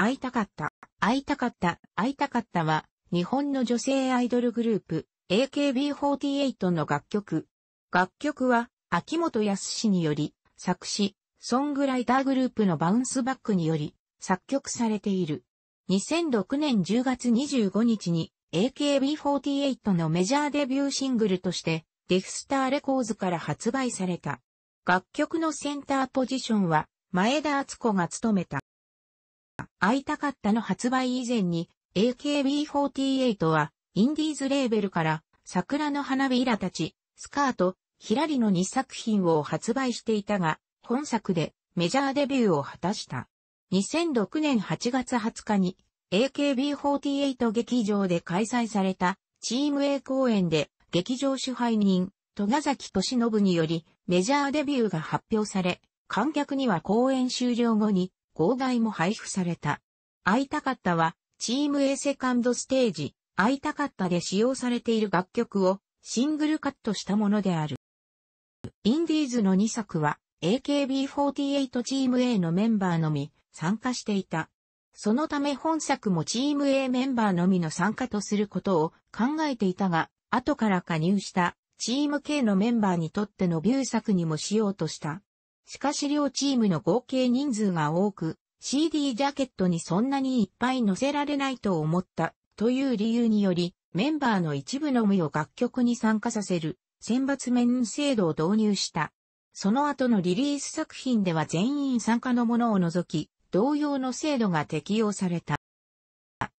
会いたかった。会いたかった。会いたかったは、日本の女性アイドルグループ、AKB48 の楽曲。楽曲は、秋元康により、作詞、ソングライターグループのバウンスバックにより、作曲されている。2006年10月25日に、AKB48 のメジャーデビューシングルとして、デフスターレコーズから発売された。楽曲のセンターポジションは、前田敦子が務めた。会いたかったの発売以前に、AKB48 は、インディーズレーベルから、桜の花びらたち、スカート、ひらりの2作品を発売していたが、本作でメジャーデビューを果たした。2006年8月20日に、AKB48 劇場で開催された、チーム A 公演で、劇場支配人、戸ヶ崎敏信により、メジャーデビューが発表され、観客には公演終了後に、号外も配布された。会いたかったは、チーム A セカンドステージ、会いたかったで使用されている楽曲をシングルカットしたものである。インディーズの2作は AKB48 チーム A のメンバーのみ参加していた。そのため本作もチーム A メンバーのみの参加とすることを考えていたが、後から加入したチーム K のメンバーにとってのビュー作にもしようとした。しかし両チームの合計人数が多く、CD ジャケットにそんなにいっぱい載せられないと思ったという理由により、メンバーの一部のみを楽曲に参加させる選抜面制度を導入した。その後のリリース作品では全員参加のものを除き、同様の制度が適用された。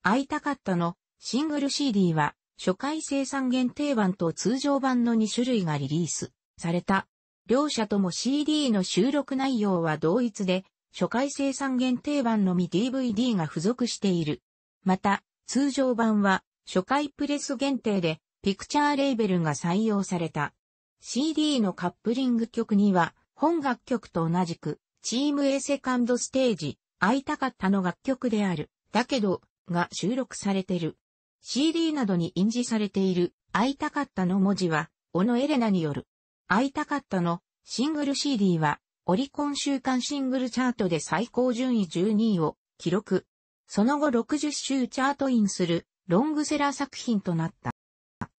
会いたかったのシングル CD は初回生産限定版と通常版の2種類がリリースされた。両者とも CD の収録内容は同一で、初回生産限定版のみ DVD が付属している。また、通常版は初回プレス限定で、ピクチャーレーベルが採用された。CD のカップリング曲には、本楽曲と同じく、チーム A セカンドステージ、会いたかったの楽曲である、だけど、が収録されてる。CD などに印字されている、会いたかったの文字は、オノエレナによる会いたかったのシングル CD はオリコン週間シングルチャートで最高順位12位を記録。その後60週チャートインするロングセラー作品となった。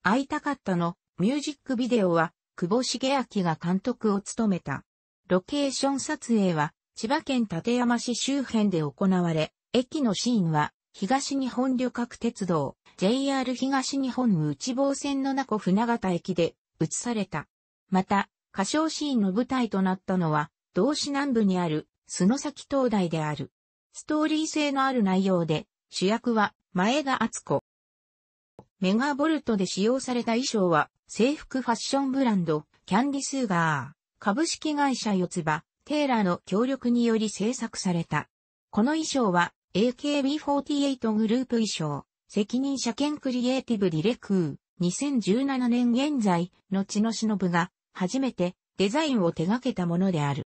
会いたかったのミュージックビデオは久保茂明が監督を務めた。ロケーション撮影は千葉県館山市周辺で行われ、駅のシーンは東日本旅客鉄道 JR 東日本内房線の名古船形駅で映された。また、歌唱シーンの舞台となったのは、道市南部にある、須野崎灯台である。ストーリー性のある内容で、主役は、前田敦子。メガボルトで使用された衣装は、制服ファッションブランド、キャンディスーガー、株式会社四つ葉、テーラーの協力により制作された。この衣装は、AKB48 グループ衣装、責任者兼クリエイティブディレクー、2017年現在、後の忍が、初めてデザインを手掛けたものである。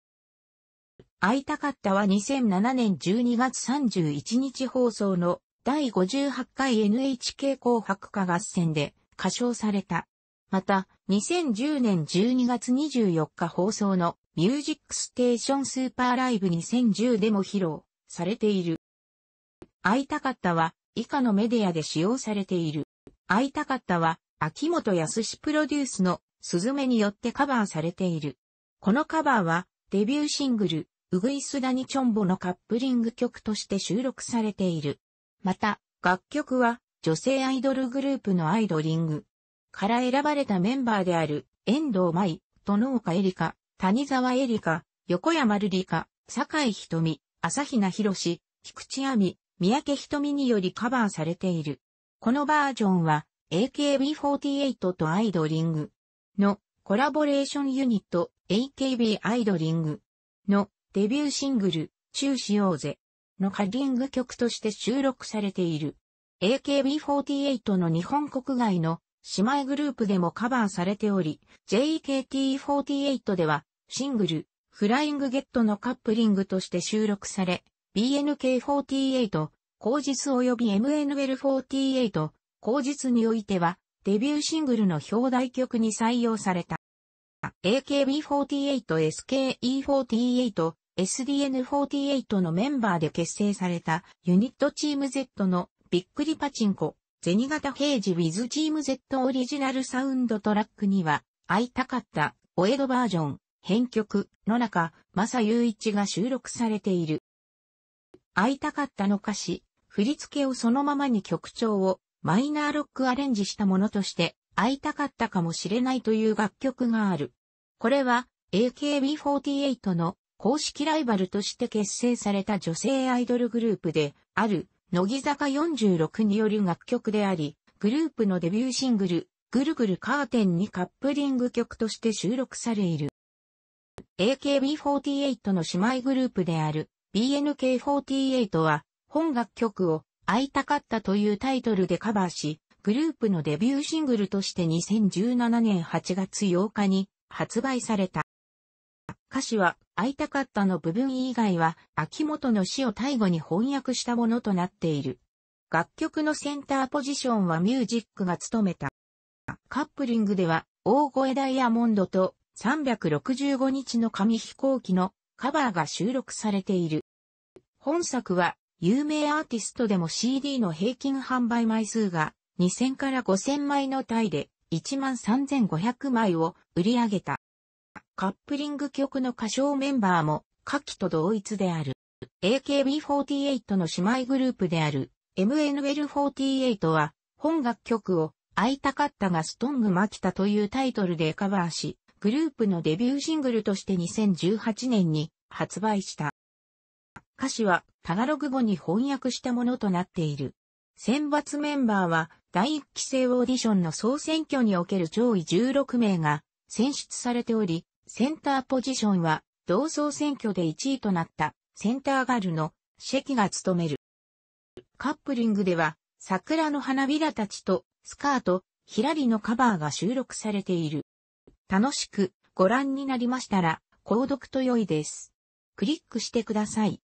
会いたかったは2007年12月31日放送の第58回 NHK 紅白歌合戦で歌唱された。また、2010年12月24日放送のミュージックステーションスーパーライブ2010でも披露されている。会いたかったは以下のメディアで使用されている。会いたかったは秋元康プロデュースのスズメによってカバーされている。このカバーは、デビューシングル、ウグイスダニチョンボのカップリング曲として収録されている。また、楽曲は、女性アイドルグループのアイドリングから選ばれたメンバーである、遠藤舞、殿岡エリカ、谷沢エリカ、横山瑠璃香、坂井瞳、朝比奈博士、菊池亜美、三宅瞳によりカバーされている。このバージョンは、AKB48 とアイドリングのコラボレーションユニット AKB アイドリングのデビューシングル中しようぜのカッリング曲として収録されている。AKB48 の日本国外の姉妹グループでもカバーされており、JKT48 ではシングルフライングゲットのカップリングとして収録され、BNK48、後日及び MNL48、口日においては、デビューシングルの表題曲に採用された。AKB48、SKE48、SDN48 のメンバーで結成されたユニットチーム Z のびっくりパチンコ、銭形平イジ・ウィズ・チーム Z オリジナルサウンドトラックには、会いたかった、お江戸バージョン、編曲の中、正雄一が収録されている。会いたかったの歌詞、振り付けをそのままに曲調をマイナーロックアレンジしたものとして会いたかったかもしれないという楽曲がある。これは AKB48 の公式ライバルとして結成された女性アイドルグループである乃木坂46による楽曲であり、グループのデビューシングル、ぐるぐるカーテンにカップリング曲として収録されいる。AKB48 の姉妹グループである BNK48 は本楽曲を会いたかったというタイトルでカバーし、グループのデビューシングルとして2017年8月8日に発売された。歌詞は会いたかったの部分以外は秋元の死を最後に翻訳したものとなっている。楽曲のセンターポジションはミュージックが務めた。カップリングでは大声ダイヤモンドと365日の紙飛行機のカバーが収録されている。本作は有名アーティストでも CD の平均販売枚数が2000から5000枚のタイで13500枚を売り上げた。カップリング曲の歌唱メンバーも下記と同一である。AKB48 の姉妹グループである MNL48 は本楽曲を会いたかったがストングマキタというタイトルでカバーし、グループのデビューシングルとして2018年に発売した。歌詞はタガログ語に翻訳したものとなっている。選抜メンバーは第1期生オーディションの総選挙における上位16名が選出されており、センターポジションは同総選挙で1位となったセンターガルのシェキが務める。カップリングでは桜の花びらたちとスカート、ひらりのカバーが収録されている。楽しくご覧になりましたら、購読と良いです。クリックしてください。